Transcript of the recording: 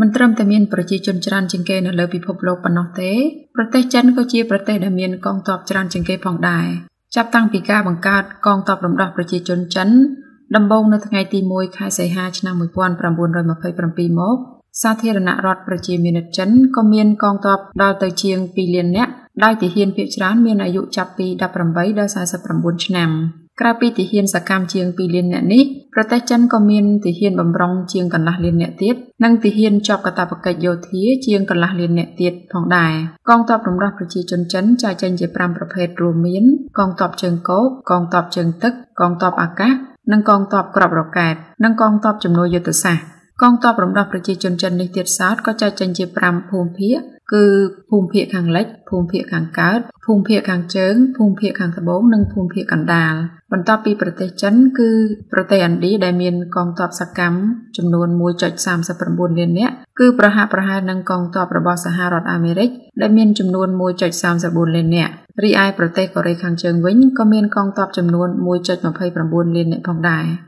មិនត្រឹមតែមានប្រជាជនច្រើនជាងគេនៅលើពិភពលោកប៉ុណ្ណោះទេប្រទេសចិនក៏ជាប្រទេសដែលមានកងទ័ពច្រើនជាងគេផងដែរចាប់តាំងពីការបង្កើតកងទ័ពរំដោះប្រជាជនចិនដំបូងនៅថ្ងៃទី1ខែសីហាឆ្នាំ1927មកសាធារណរដ្ឋប្រជាមានិតចិនក៏មានកងទ័ពដល់ទៅជាង2លាននាក់ដោយទាហានភាគច្រើនមានអាយុចាប់ពី18ដល់49ឆ្នាំ។ក្រៅពីទាហានសកម្មជាង2លានអ្នកនេះប្រទេសចិនក៏មានទាហានបំរុងជាងកន្លះលានអ្នកទៀតនិងទាហានជាប់កាតព្វកិច្ចយោធាជាងកន្លះលានអ្នកទៀតផងដែរកងទ័ពកម្រោះប្រជាជនចិនចែកចេញជា5ប្រភេទរួមមានកងទ័ពជើងគោកកងទ័ពជើងទឹកកងទ័ពអាកាសនិងកងទ័ពក្របរកែតនិងកងទ័ពជំនួយយុទ្ធសាស្ត្រកងទ័ពរំដោះប្រជាជនចិននេះទៀតសោតក៏ចែកចេញជា5ភូមិភាគគឺភូមិភាគខាងលិចភូមិភាគខាងកើតភូមិភាគខាងជើងភូមិភាគខាងត្បូងនិងភូមិភាគកណ្ដាលបន្ទាប់ពីប្រទេសចិនគឺប្រទេសឥណ្ឌាដែលមានកងទ័ពសកម្មចំនួន1.39លាននាក់គឺប្រហាក់ប្រហែលនឹងកងទ័ពរបស់សហរដ្ឋអាមេរិកដែលមានចំនួន1.34លាននាក់រីឯប្រទេសកូរ៉េខាងជើងវិញក៏មានកងទ័ពចំនួន1.29លាននាក់ផងដែរ។